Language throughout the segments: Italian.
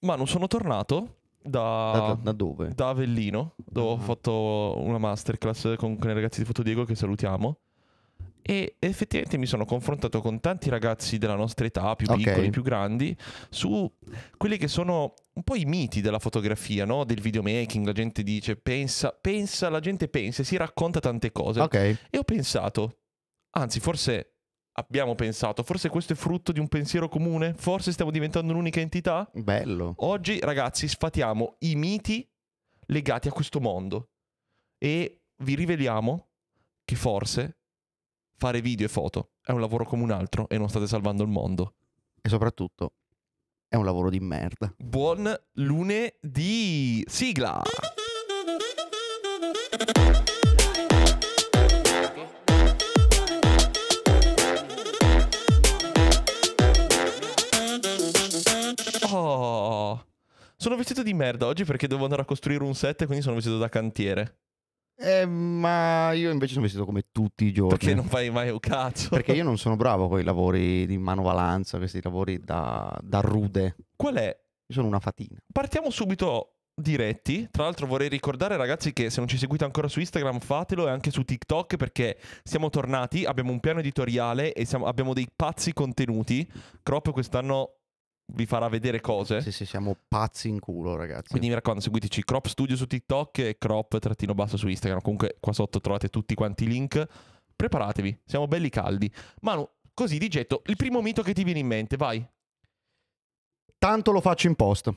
ma non sono tornato da, da, da, dove? Da Avellino, dove uh-huh. ho ah. fatto una masterclass con, con i ragazzi di Fotodiego che salutiamo. E effettivamente mi sono confrontato con tanti ragazzi della nostra età, più piccoli, più grandi, su quelli che sono un po' i miti della fotografia, no? del videomaking. La gente dice, pensa, pensa, la gente pensa, e si racconta tante cose. Okay. E ho pensato, anzi forse abbiamo pensato, forse questo è frutto di un pensiero comune? Forse stiamo diventando un'unica entità? Bello. Oggi, ragazzi, sfatiamo i miti legati a questo mondo e vi riveliamo che forse fare video e foto è un lavoro come un altro e non state salvando il mondo. E soprattutto è un lavoro di merda. Buon lunedì! Sigla! Sono vestito di merda oggi perché devo andare a costruire un set, quindi sono vestito da cantiere. Eh, ma io invece sono vestito come tutti i giorni. Perché non fai mai un cazzo? Perché io non sono bravo con i lavori di manovalanza, questi lavori da, da rude. Qual è? Io sono una fatina. Partiamo subito diretti. Tra l'altro vorrei ricordare ragazzi che se non ci seguite ancora su Instagram fatelo e anche su TikTok perché siamo tornati, abbiamo un piano editoriale e siamo, abbiamo dei pazzi contenuti. Crop quest'anno vi farà vedere cose. Sì, sì, siamo pazzi in culo, ragazzi. Quindi mi raccomando, seguiteci Crop Studio su TikTok e crop-basso su Instagram. Comunque qua sotto trovate tutti quanti i link. Preparatevi, siamo belli caldi. Manu, così di getto, il primo mito che ti viene in mente, vai. Tanto lo faccio in post.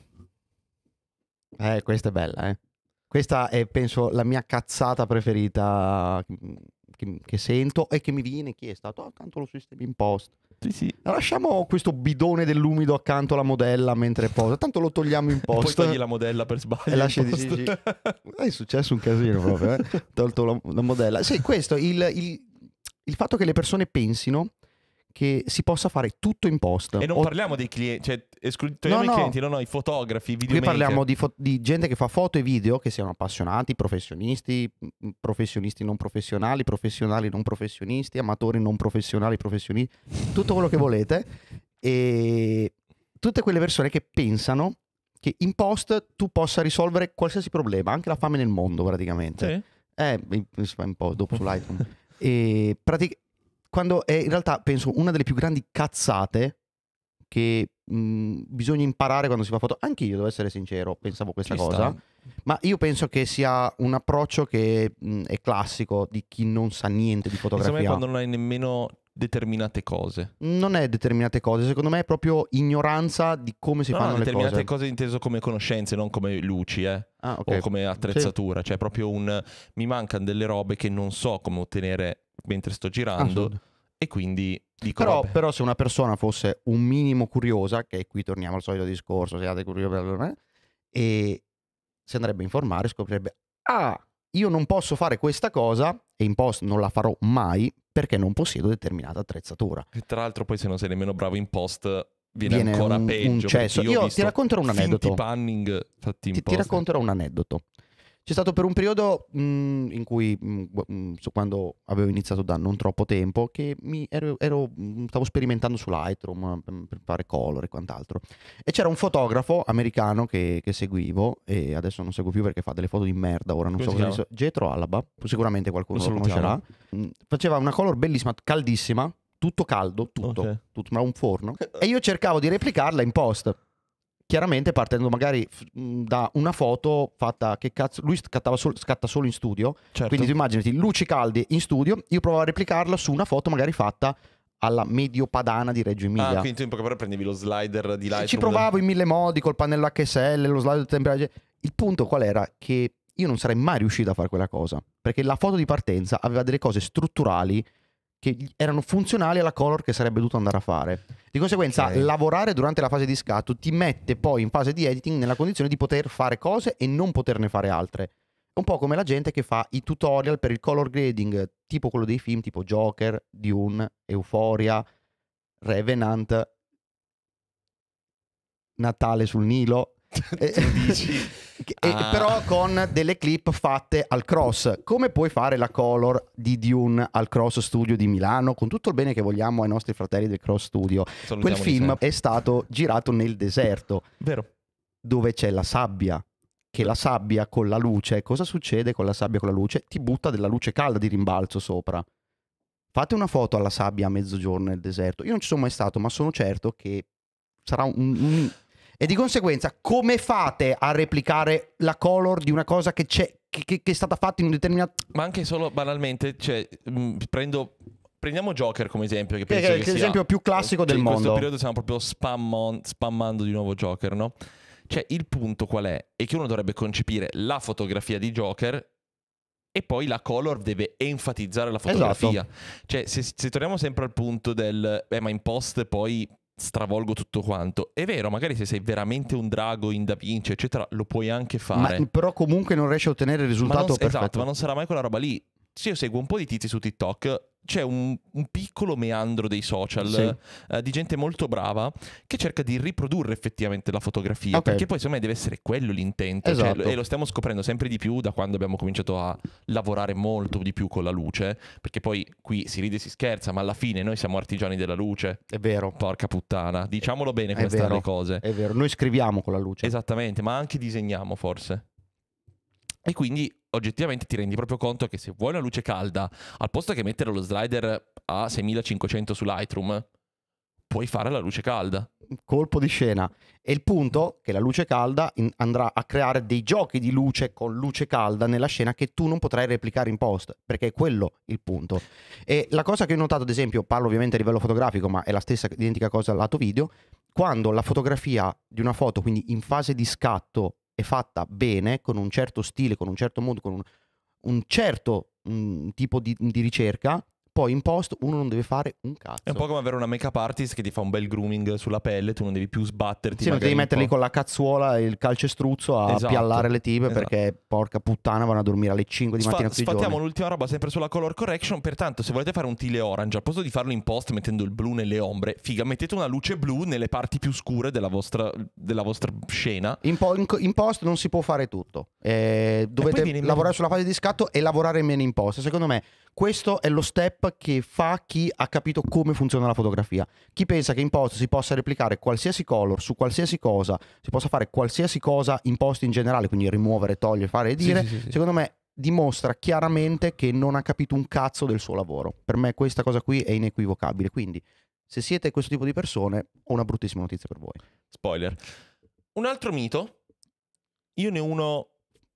Eh, questa è bella, eh. Questa è, penso, la mia cazzata preferita mm, che, che sento e che mi viene chiesta. Oh, tanto lo sistemi in post. Sì, sì. Lasciamo questo bidone dell'umido accanto alla modella mentre posa. Tanto lo togliamo in posta. Poi togli la modella per sbaglio. E lasci di sì, È successo un casino proprio. Eh? Tolto la, la, modella. Sì, questo il, il, il fatto che le persone pensino che si possa fare tutto in post. E non o... parliamo dei clienti, cioè escludiamo no, no. i clienti, no, no, i fotografi, i videomaker. Qui parliamo di, di, gente che fa foto e video, che siano appassionati, professionisti, professionisti non professionali, professionali non professionisti, amatori non professionali, professionisti, tutto quello che volete. E tutte quelle persone che pensano che in post tu possa risolvere qualsiasi problema, anche la fame nel mondo praticamente. Sì. Eh, un po' dopo su Lightroom. e praticamente quando è in realtà, penso, una delle più grandi cazzate che mh, mhmm, bisogna imparare quando si fa foto. Anche io, devo essere sincero, pensavo questa Ci cosa. Sta. Ma io penso che sia un approccio che mh, mhmm, è classico di chi non sa niente di fotografia. Secondo me quando non hai nemmeno determinate cose. Non è determinate cose, secondo me è proprio ignoranza di come si no, fanno le cose. Determinate cose inteso come conoscenze, non come luci, eh. ah, okay. o come attrezzatura, sì. cioè proprio un mi mancano delle robe che non so come ottenere mentre sto ah, girando e quindi dico... Però, però se una persona fosse un minimo curiosa, che qui torniamo al solito discorso, siate curiosi, e si andrebbe a informare, scoprirebbe, ah, io non posso fare questa cosa e in post non la farò mai perché non possiedo determinata attrezzatura. E tra l'altro poi se non sei nemmeno bravo in post viene, viene ancora un, peggio. Un cesso. Io, io ti racconterò un aneddoto. fatti in ti, post. ti racconterò un aneddoto. C'è stato per un periodo mh, mm, in cui, mh, mm, mm, quando avevo iniziato da non troppo tempo, che ero, ero, stavo sperimentando su Lightroom per fare color e quant'altro. E c'era un fotografo americano che, che, seguivo, e adesso non seguo più perché fa delle foto di merda, ora non Come so cosa so. Getro Alaba, sicuramente qualcuno lo, lo conoscerà. Faceva una color bellissima, caldissima, tutto caldo, tutto, okay. tutto ma un forno. E io cercavo di replicarla in post chiaramente partendo magari da una foto fatta che cazzo lui sol, scatta solo in studio certo. quindi tu immaginati luci calde in studio io provo a replicarla su una foto magari fatta alla medio padana di Reggio ah, Emilia. Ah, quindi tu in poche parole prendevi lo slider di Lightroom. Ci provavo in mille modi col pannello HSL, lo slider di temperatura. Il punto qual era? Che io non sarei mai riuscito a fare quella cosa, perché la foto di partenza aveva delle cose strutturali che erano funzionali alla color che sarebbe dovuto andare a fare. Di conseguenza, okay. lavorare durante la fase di scatto ti mette poi in fase di editing nella condizione di poter fare cose e non poterne fare altre. Un po' come la gente che fa i tutorial per il color grading, tipo quello dei film tipo Joker, Dune, Euphoria, Revenant, Natale sul Nilo. che, eh, ah. Però con delle clip fatte al cross. Come puoi fare la color di Dune al Cross Studio di Milano? Con tutto il bene che vogliamo ai nostri fratelli del Cross Studio. Salutiamo Quel film sempre. è stato girato nel deserto. Vero. Dove c'è la sabbia che la sabbia con la luce, cosa succede con la sabbia con la luce? Ti butta della luce calda di rimbalzo sopra. Fate una foto alla sabbia a mezzogiorno nel deserto. Io non ci sono mai stato, ma sono certo che sarà un, un e di conseguenza, come fate a replicare la color di una cosa che, che, che è stata fatta in un determinato... Ma anche solo banalmente, cioè, mh, mm, prendo prendiamo Joker come esempio, che, penso che, che sia l'esempio più classico cioè, del mondo. In questo periodo stiamo proprio spammon, spammando di nuovo Joker, no? Cioè, il punto qual è? È che uno dovrebbe concepire la fotografia di Joker e poi la color deve enfatizzare la fotografia. Esatto. Cioè, se, se, torniamo sempre al punto del eh, ma in post poi stravolgo tutto quanto. È vero, magari se sei veramente un drago in Da Vinci, eccetera, lo puoi anche fare. Ma, però comunque non riesci a ottenere il risultato ma non, esatto, perfetto. Esatto, ma non sarà mai quella roba lì se io seguo un po' di tizi su TikTok, c'è un, un, piccolo meandro dei social sì. uh, di gente molto brava che cerca di riprodurre effettivamente la fotografia, okay. perché poi secondo me deve essere quello l'intento, cioè, esatto. cioè, e lo stiamo scoprendo sempre di più da quando abbiamo cominciato a lavorare molto di più con la luce, perché poi qui si ride e si scherza, ma alla fine noi siamo artigiani della luce. È vero. Porca puttana, diciamolo bene queste le cose. È vero, noi scriviamo con la luce. Esattamente, ma anche disegniamo forse. E quindi oggettivamente ti rendi proprio conto che se vuoi una luce calda, al posto che mettere lo slider a 6500 su Lightroom, puoi fare la luce calda. Colpo di scena. E il punto è che la luce calda in- andrà a creare dei giochi di luce con luce calda nella scena che tu non potrai replicare in post, perché è quello il punto. E la cosa che ho notato, ad esempio, parlo ovviamente a livello fotografico, ma è la stessa identica cosa al lato video, quando la fotografia di una foto, quindi in fase di scatto è fatta bene, con un certo stile, con un certo modo, con un, un certo mh, mm, tipo di, di ricerca, poi in post uno non deve fare un cazzo. È un po' come avere una make-up artist che ti fa un bel grooming sulla pelle, tu non devi più sbatterti. Sì, non devi metterli con la cazzuola e il calcestruzzo a esatto, piallare le tipe esatto. perché porca puttana vanno a dormire alle 5 di mattina. Sfa- sfattiamo l'ultima roba sempre sulla color correction, pertanto se volete fare un tile orange, al posto di farlo in post mettendo il blu nelle ombre, figa, mettete una luce blu nelle parti più scure della vostra, della vostra scena. In, po- in, post non si può fare tutto. Eh, dovete lavorare meno. sulla fase di scatto e lavorare meno in post. Secondo me questo è lo step che fa chi ha capito come funziona la fotografia. Chi pensa che in post si possa replicare qualsiasi color su qualsiasi cosa, si possa fare qualsiasi cosa in post in generale, quindi rimuovere, togliere, fare e dire, sì, sì, sì, secondo me dimostra chiaramente che non ha capito un cazzo del suo lavoro. Per me questa cosa qui è inequivocabile, quindi se siete questo tipo di persone ho una bruttissima notizia per voi. Spoiler. Un altro mito, io ne uno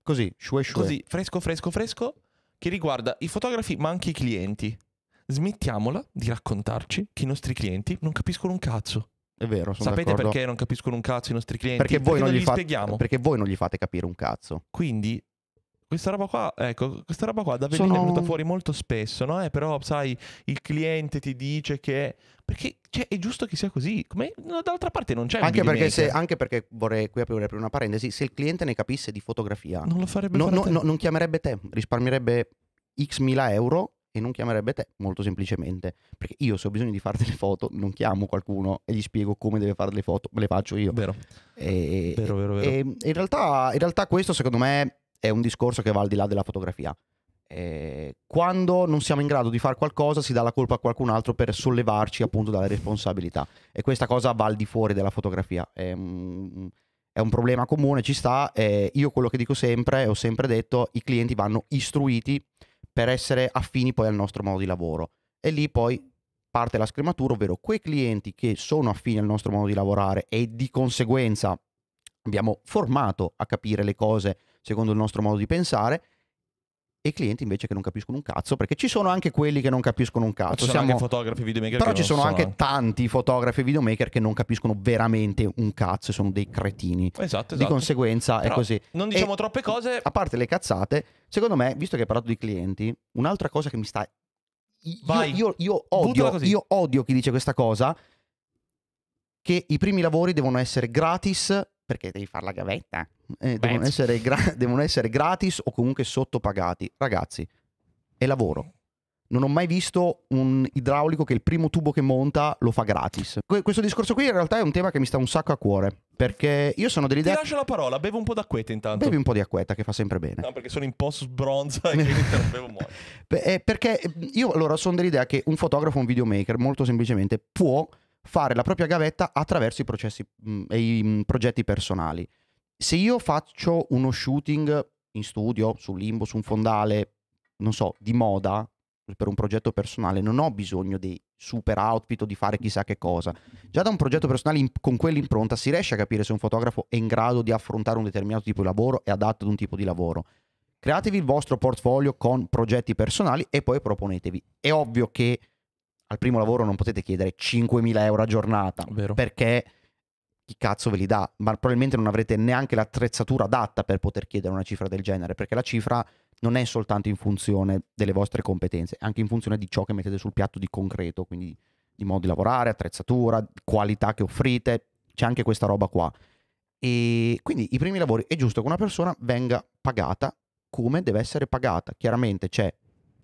così, shue shue. così fresco, fresco, fresco, che riguarda i fotografi ma anche i clienti smettiamola di raccontarci che i nostri clienti non capiscono un cazzo. È vero, sono Sapete d'accordo. perché non capiscono un cazzo i nostri clienti? Perché, perché voi non, non gli, fate, spieghiamo. Perché voi non gli fate capire un cazzo. Quindi questa roba qua, ecco, questa roba qua da Sono... è venuta fuori molto spesso, no? Eh, però, sai, il cliente ti dice che... Perché cioè, è giusto che sia così, come no, parte non c'è anche perché, se, anche perché vorrei qui aprire una parentesi, se il cliente ne capisse di fotografia... Non lo farebbe no, no, non chiamerebbe te, risparmierebbe x mila euro e non chiamerebbe te, molto semplicemente. Perché io se ho bisogno di fare delle foto, non chiamo qualcuno e gli spiego come deve fare le foto, me le faccio io. Vero. E, vero, vero, vero. E, in, realtà, in realtà questo secondo me è un discorso che va al di là della fotografia. Eh, quando non siamo in grado di fare qualcosa si dà la colpa a qualcun altro per sollevarci appunto dalle responsabilità e questa cosa va al di fuori della fotografia è un, è un problema comune ci sta eh, io quello che dico sempre ho sempre detto i clienti vanno istruiti per essere affini poi al nostro modo di lavoro. E lì poi parte la scrematura, ovvero quei clienti che sono affini al nostro modo di lavorare e di conseguenza abbiamo formato a capire le cose secondo il nostro modo di pensare, e clienti invece che non capiscono un cazzo, perché ci sono anche quelli che non capiscono un cazzo. Ci Siamo... fotografi e videomaker. Però ci sono, sono, anche tanti fotografi e videomaker che non capiscono veramente un cazzo, sono dei cretini. Esatto, esatto. Di conseguenza Però è così. Non diciamo e, troppe cose. A parte le cazzate, secondo me, visto che hai parlato di clienti, un'altra cosa che mi sta... Io, io, io, odio, io odio chi dice questa cosa, che i primi lavori devono essere gratis perché devi fare la gavetta. Eh, devono, essere gra- devono, essere gratis o comunque sottopagati. Ragazzi, è lavoro. Non ho mai visto un idraulico che il primo tubo che monta lo fa gratis. Que- questo discorso qui in realtà è un tema che mi sta un sacco a cuore. Perché io sono dell'idea. Ti lascio la parola, bevo un po' d'acquetta intanto. Bevi un po' di acquetta che fa sempre bene. No, perché sono in post bronza e quindi non bevo molto. P- eh, perché eh, io allora sono dell'idea che un fotografo, un videomaker, molto semplicemente, può fare la propria gavetta attraverso i processi mh, mm, e i mh, mm, progetti personali. Se io faccio uno shooting in studio, su limbo, su un fondale, non so, di moda, per un progetto personale non ho bisogno di super outfit o di fare chissà che cosa. Già da un progetto personale in, con quell'impronta si riesce a capire se un fotografo è in grado di affrontare un determinato tipo di lavoro e adatto ad un tipo di lavoro. Createvi il vostro portfolio con progetti personali e poi proponetevi. È ovvio che al primo lavoro non potete chiedere 5.000 euro a giornata Vero. perché chi cazzo ve li dà, ma probabilmente non avrete neanche l'attrezzatura adatta per poter chiedere una cifra del genere, perché la cifra non è soltanto in funzione delle vostre competenze, è anche in funzione di ciò che mettete sul piatto di concreto, quindi di modo di lavorare, attrezzatura, qualità che offrite, c'è anche questa roba qua. E quindi i primi lavori è giusto che una persona venga pagata come deve essere pagata. Chiaramente c'è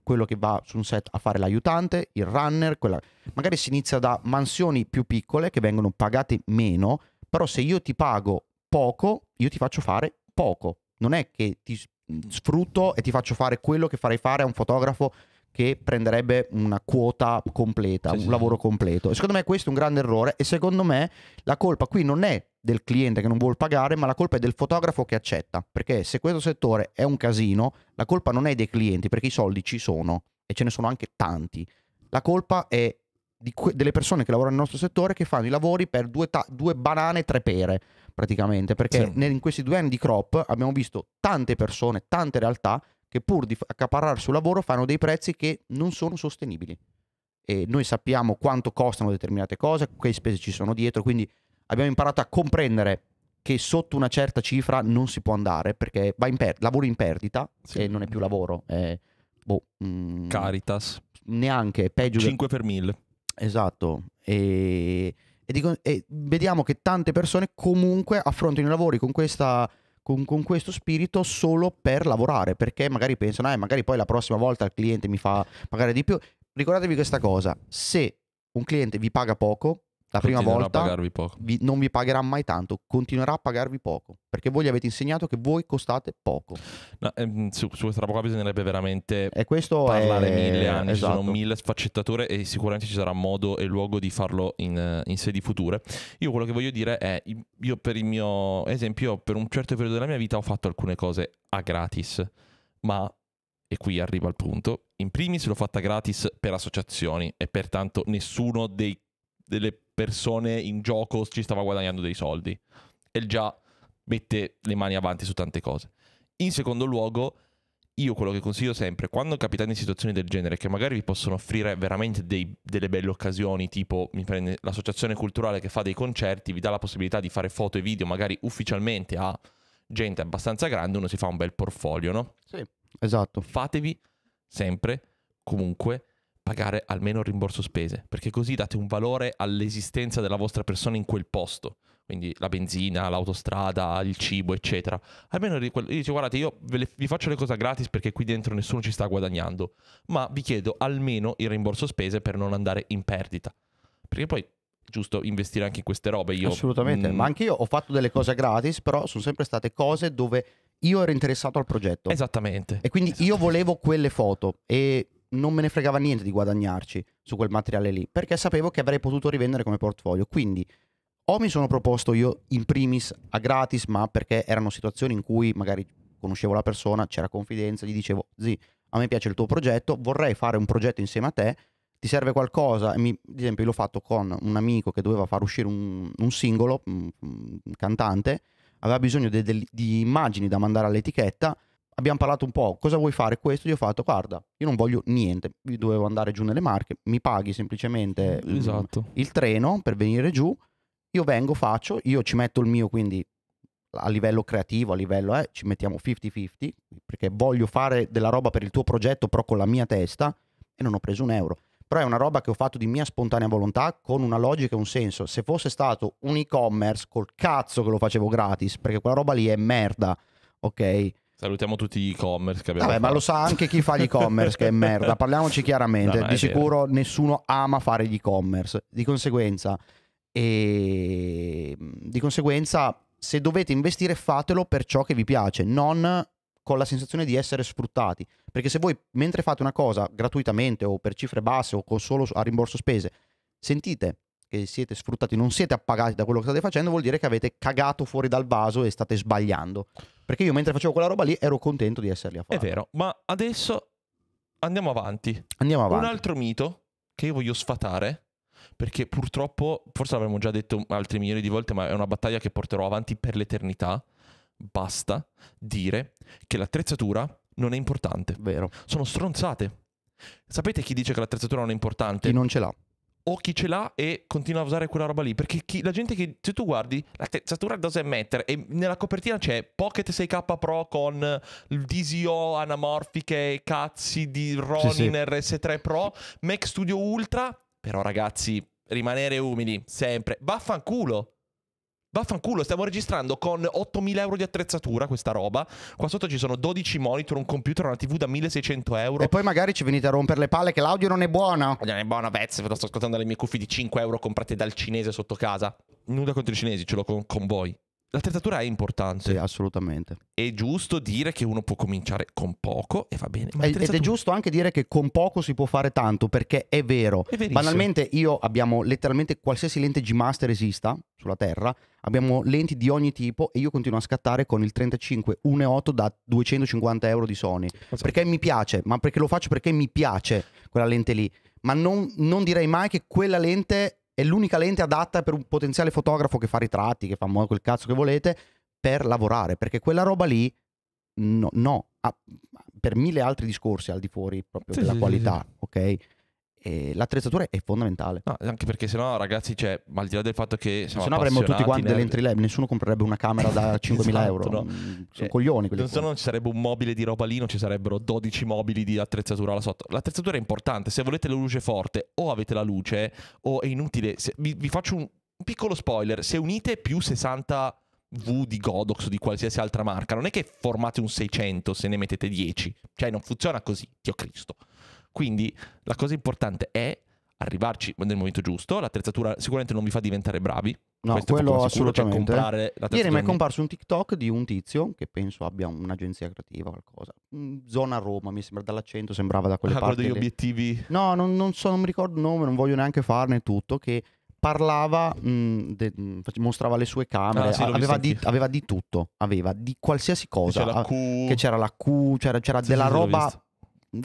quello che va su un set a fare l'aiutante, il runner, quella... magari si inizia da mansioni più piccole che vengono pagate meno, però se io ti pago poco, io ti faccio fare poco. Non è che ti sfrutto e ti faccio fare quello che farei fare a un fotografo che prenderebbe una quota completa, sì, un sì. lavoro completo. E secondo me questo è un grande errore e secondo me la colpa qui non è del cliente che non vuole pagare, ma la colpa è del fotografo che accetta, perché se questo settore è un casino, la colpa non è dei clienti, perché i soldi ci sono e ce ne sono anche tanti. La colpa è que- delle persone che lavorano nel nostro settore che fanno i lavori per due, ta- due banane e tre pere, praticamente, perché sì. in questi due anni di crop abbiamo visto tante persone, tante realtà che pur di accaparrare sul lavoro fanno dei prezzi che non sono sostenibili. E noi sappiamo quanto costano determinate cose, che spese ci sono dietro, quindi abbiamo imparato a comprendere che sotto una certa cifra non si può andare perché va in per- lavoro in perdita sì. e non è più lavoro. È, boh, mh, mm, Caritas. Neanche, peggio. 5 per 1000. Esatto. E, e, dico, e vediamo che tante persone comunque affrontano i lavori con questa con, con, questo spirito solo per lavorare, perché magari pensano, eh, magari poi la prossima volta il cliente mi fa pagare di più. Ricordatevi questa cosa, se un cliente vi paga poco, la prima volta vi, non vi pagherà mai tanto, continuerà a pagarvi poco, perché voi gli avete insegnato che voi costate poco. No, ehm, su, su questa roba bisognerebbe veramente e parlare è... mille anni, esatto. ci sono esatto. mille sfaccettature e sicuramente ci sarà modo e luogo di farlo in, in, sedi future. Io quello che voglio dire è, io per il mio esempio, per un certo periodo della mia vita ho fatto alcune cose a gratis, ma, e qui arriva il punto, in primis l'ho fatta gratis per associazioni e pertanto nessuno dei delle persone in gioco ci stava guadagnando dei soldi. E già mette le mani avanti su tante cose. In secondo luogo, io quello che consiglio sempre, quando capitate in situazioni del genere, che magari vi possono offrire veramente dei, delle belle occasioni, tipo prende, l'associazione culturale che fa dei concerti, vi dà la possibilità di fare foto e video, magari ufficialmente a gente abbastanza grande, uno si fa un bel portfolio, no? Sì, esatto. Fatevi sempre, comunque, pagare almeno il rimborso spese, perché così date un valore all'esistenza della vostra persona in quel posto, quindi la benzina, l'autostrada, il cibo, eccetera. Almeno io dice guardate, io vi faccio le cose gratis perché qui dentro nessuno ci sta guadagnando, ma vi chiedo almeno il rimborso spese per non andare in perdita. Perché poi giusto investire anche in queste robe. Io, Assolutamente, mh... Mm, ma anche io ho fatto delle cose gratis, però sono sempre state cose dove io ero interessato al progetto. Esattamente. E quindi Esattamente. io volevo quelle foto e non me ne fregava niente di guadagnarci su quel materiale lì, perché sapevo che avrei potuto rivendere come portfolio. Quindi o mi sono proposto io in primis a gratis, ma perché erano situazioni in cui magari conoscevo la persona, c'era confidenza, gli dicevo, zi, a me piace il tuo progetto, vorrei fare un progetto insieme a te, ti serve qualcosa? Mi, ad esempio, l'ho fatto con un amico che doveva far uscire un, un singolo, un, un cantante, aveva bisogno de, de, di immagini da mandare all'etichetta abbiamo parlato un po', cosa vuoi fare questo? Io ho fatto, guarda, io non voglio niente, io dovevo andare giù nelle Marche, mi paghi semplicemente esatto. il, il treno per venire giù, io vengo, faccio, io ci metto il mio, quindi a livello creativo, a livello, eh, ci mettiamo 50-50, perché voglio fare della roba per il tuo progetto, però con la mia testa, e non ho preso un euro. Però è una roba che ho fatto di mia spontanea volontà, con una logica e un senso. Se fosse stato un e-commerce, col cazzo che lo facevo gratis, perché quella roba lì è merda, ok? Salutiamo tutti gli e-commerce che abbiamo. Vabbè, fatto. ma lo sa anche chi fa gli e-commerce che è merda. Parliamoci chiaramente. di sicuro vero. nessuno ama fare gli e-commerce. Di conseguenza, e... di conseguenza, se dovete investire, fatelo per ciò che vi piace, non con la sensazione di essere sfruttati. Perché se voi, mentre fate una cosa gratuitamente o per cifre basse o solo a rimborso spese, sentite che siete sfruttati, non siete appagati da quello che state facendo, vuol dire che avete cagato fuori dal vaso e state sbagliando. Perché io mentre facevo quella roba lì ero contento di esserli a fare. È vero, ma adesso andiamo avanti. Andiamo avanti. Un altro mito che io voglio sfatare, perché purtroppo, forse l'avremmo già detto altri milioni di volte, ma è una battaglia che porterò avanti per l'eternità. Basta dire che l'attrezzatura non è importante. Vero. Sono stronzate. Sapete chi dice che l'attrezzatura non è importante? Chi non ce l'ha o chi ce l'ha e continua a usare quella roba lì. Perché chi, la gente che, se tu guardi, la tezzatura da 6 e nella copertina c'è Pocket 6K Pro con DCO anamorfiche, cazzi di Ronin sì, sì. RS3 Pro, Mac Studio Ultra. Però ragazzi, rimanere umili, sempre. Vaffanculo! Vaffanculo, stiamo registrando con 8.000 euro di attrezzatura questa roba. Qua sotto ci sono 12 monitor, un computer, una TV da 1.600 euro. E poi magari ci venite a rompere le palle che l'audio non è buono. Eh, non è buono, Vez, lo sto ascoltando dalle mie cuffie di 5 euro comprate dal cinese sotto casa. Nuda contro i cinesi, ce l'ho con, con voi l'attrezzatura è importante. Sì, assolutamente. È giusto dire che uno può cominciare con poco e va bene. Ma Ed è giusto anche dire che con poco si può fare tanto, perché è vero. È Banalmente io abbiamo letteralmente qualsiasi lente G-Master esista sulla Terra, abbiamo lenti di ogni tipo e io continuo a scattare con il 35 1.8 da 250 euro di Sony. Esatto. Perché mi piace, ma perché lo faccio perché mi piace quella lente lì. Ma non, non direi mai che quella lente è l'unica lente adatta per un potenziale fotografo che fa ritratti, che fa quel cazzo che volete, per lavorare, perché quella roba lì, no, no ha, per mille altri discorsi al di fuori proprio sì, della sì, qualità, sì. ok? E l'attrezzatura è fondamentale. No, anche perché sennò ragazzi, cioè, al di là del fatto che Se no, avremmo tutti quanti delle entry level, nessuno comprerebbe una camera da 5.000 esatto, euro. No. Mm, sono eh, coglioni Se no non ci sarebbe un mobile di roba lì, non ci sarebbero 12 mobili di attrezzatura là sotto. L'attrezzatura è importante, se volete la luce forte o avete la luce o è inutile, se, vi, vi faccio un piccolo spoiler, se unite più 60 V di Godox o di qualsiasi altra marca, non è che formate un 600 se ne mettete 10, cioè non funziona così, Dio Cristo. Quindi la cosa importante è arrivarci nel momento giusto, l'attrezzatura sicuramente non vi fa diventare bravi. No, Questo quello cioè assolutamente. Cioè Ieri mi è comparso un TikTok di un tizio che penso abbia un'agenzia creativa o qualcosa. Mm, zona Roma, mi sembra dall'accento, sembrava da quelle ah, parti. degli lì. obiettivi. No, non, non, so, non mi ricordo il nome, non voglio neanche farne tutto. Che parlava, mh, mm, de, mh, mm, mostrava le sue camere, ah, sì, aveva, di, aveva, di, tutto, aveva di qualsiasi cosa. C'era Q... Che c'era la Q, c'era, c'era sì, della sì, roba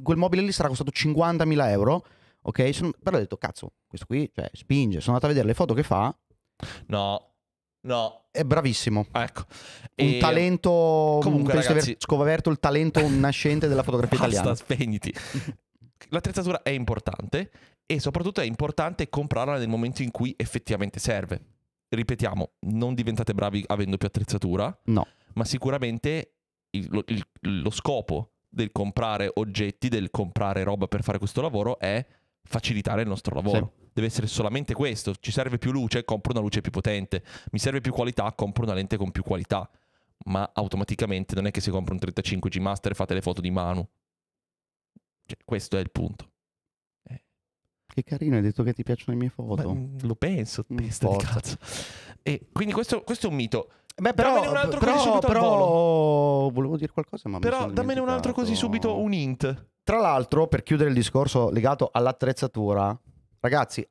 quel mobile lì sarà costato 50.000 euro, ok? Sono, però ho detto, cazzo, questo qui cioè, spinge, sono andato a vedere le foto che fa. No, no. È bravissimo. Ecco. Un e... talento... Comunque, penso ragazzi... aver scoperto il talento nascente della fotografia italiana. Basta, spegniti. L'attrezzatura è importante e soprattutto è importante comprarla nel momento in cui effettivamente serve. Ripetiamo, non diventate bravi avendo più attrezzatura, no. ma sicuramente il, il, lo scopo del comprare oggetti, del comprare roba per fare questo lavoro è facilitare il nostro lavoro. Sì. Deve essere solamente questo. Ci serve più luce, compro una luce più potente. Mi serve più qualità, compro una lente con più qualità. Ma automaticamente non è che se compro un 35G Master fate le foto di mano. Cioè, questo è il punto. Eh. Che carino, hai detto che ti piacciono le mie foto. Beh, mm, lo penso, testa mm, di cazzo. E quindi questo, questo è un mito. Beh, però, dammene un altro però, così subito però, volevo dire qualcosa, ma però dammene un altro così subito un int. Tra l'altro, per chiudere il discorso legato all'attrezzatura, ragazzi,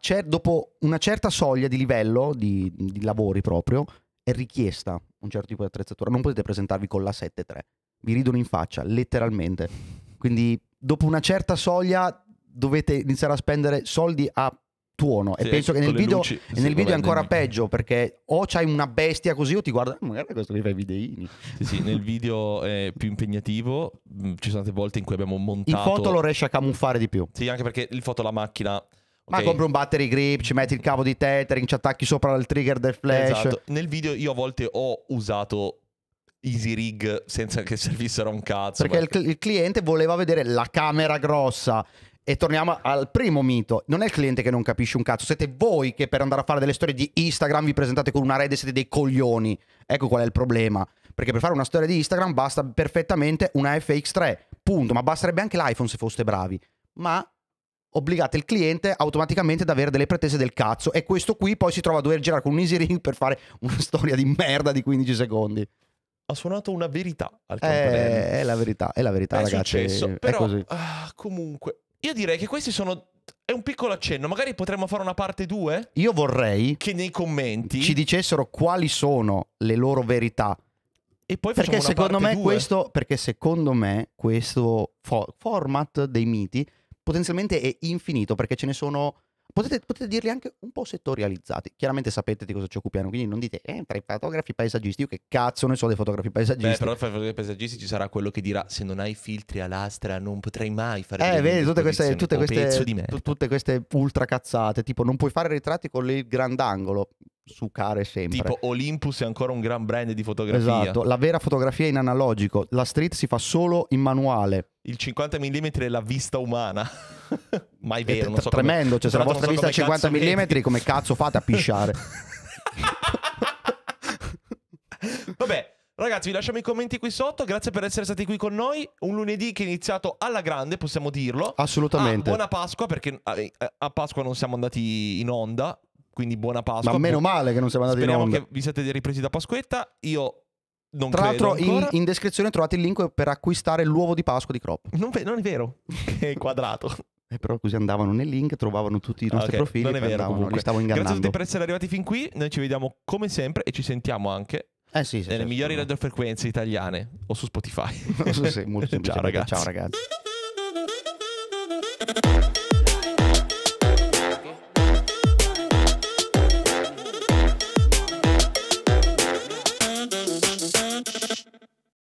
cer- dopo una certa soglia di livello di, di, lavori proprio è richiesta un certo tipo di attrezzatura, non potete presentarvi con la 7.3. Vi ridono in faccia, letteralmente. Quindi dopo una certa soglia dovete iniziare a spendere soldi a tuono. Sì, e penso che nel video, luci, nel video è ancora me. peggio perché o c'hai una bestia così o ti guarda, magari eh, questo che fa i videini. Sì, sì, nel video è più impegnativo. Mm, ci sono tante volte in cui abbiamo montato. In foto lo riesci a camuffare di più. Sì, anche perché il foto la macchina. Okay. Ma compri un battery grip, ci metti il cavo di tethering, ci attacchi sopra il trigger del flash. Esatto. Nel video io a volte ho usato easy rig senza che servissero a un cazzo. Perché ma... il, cliente voleva vedere la camera grossa e torniamo al primo mito. Non è il cliente che non capisce un cazzo, siete voi che per andare a fare delle storie di Instagram vi presentate con una rete siete dei coglioni. Ecco qual è il problema. Perché per fare una storia di Instagram basta perfettamente una FX3, punto. Ma basterebbe anche l'iPhone se foste bravi. Ma obbligate il cliente automaticamente ad avere delle pretese del cazzo. E questo qui poi si trova a dover girare con un easy ring per fare una storia di merda di 15 secondi ha suonato una verità al eh, campanello. È, la verità, è la verità, è ragazzi. Successo, però, è così. Ah, comunque, io direi che questi sono è un piccolo accenno, magari potremmo fare una parte 2? Io vorrei che nei commenti ci dicessero quali sono le loro verità. E poi perché secondo me due. questo perché secondo me questo fo format dei miti potenzialmente è infinito perché ce ne sono potete, potete, dirli anche un po' settorializzati. Chiaramente sapete di cosa ci occupiamo, quindi non dite eh, tra i fotografi paesaggisti, io che cazzo ne so dei fotografi paesaggisti. Beh, però tra i fotografi paesaggisti ci sarà quello che dirà se non hai filtri a lastra non potrei mai fare... Eh, vedi, tutte queste, tutte, queste, tutte queste ultra cazzate, tipo non puoi fare ritratti con il grandangolo sucare sempre. Tipo Olympus è ancora un gran brand di fotografia. Esatto, la vera fotografia è in analogico, la street si fa solo in manuale il 50 mm è la vista umana. Mai Ma è vero, non so tremendo, come, cioè se la vostra so vista è 50 mm, come cazzo fate a pisciare? Vabbè, ragazzi, vi lasciamo i commenti qui sotto. Grazie per essere stati qui con noi. Un lunedì che è iniziato alla grande, possiamo dirlo. Assolutamente. Ah, buona Pasqua, perché ah, eh, a Pasqua non siamo andati in onda. Quindi buona Pasqua. Ma meno male che non siamo andati Speriamo in onda. Speriamo che vi siate ripresi da Pasquetta. Io non Tra l'altro, in, in, descrizione trovate il link per acquistare l'uovo di Pasqua di Crop. Non, non è vero, è quadrato. Eh, però così andavano nel link, trovavano tutti i ah, nostri okay, profili. Non è vero, andavano, li stavo ingannando. Grazie a tutti per essere arrivati fin qui. Noi ci vediamo come sempre e ci sentiamo anche eh sì, sì, nelle sì, certo. migliori radiofrequenze italiane o su Spotify. sì, molto ciao ragazzi. Ciao ragazzi.